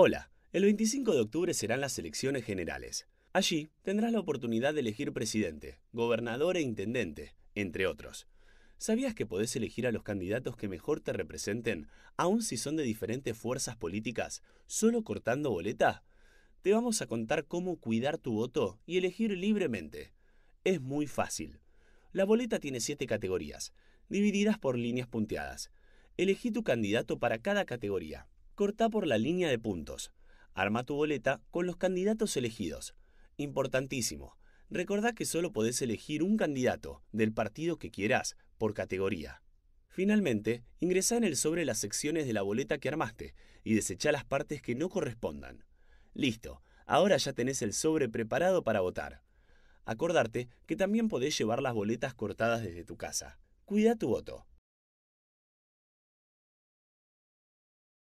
Hola, el 25 de octubre serán las elecciones generales. Allí tendrás la oportunidad de elegir presidente, gobernador e intendente, entre otros. ¿Sabías que podés elegir a los candidatos que mejor te representen, aun si son de diferentes fuerzas políticas, solo cortando boleta? Te vamos a contar cómo cuidar tu voto y elegir libremente. Es muy fácil. La boleta tiene siete categorías, divididas por líneas punteadas. Elegí tu candidato para cada categoría corta por la línea de puntos. Arma tu boleta con los candidatos elegidos. Importantísimo, recordá que solo podés elegir un candidato del partido que quieras por categoría. Finalmente, ingresá en el sobre las secciones de la boleta que armaste y desechá las partes que no correspondan. Listo, ahora ya tenés el sobre preparado para votar. Acordarte que también podés llevar las boletas cortadas desde tu casa. Cuida tu voto.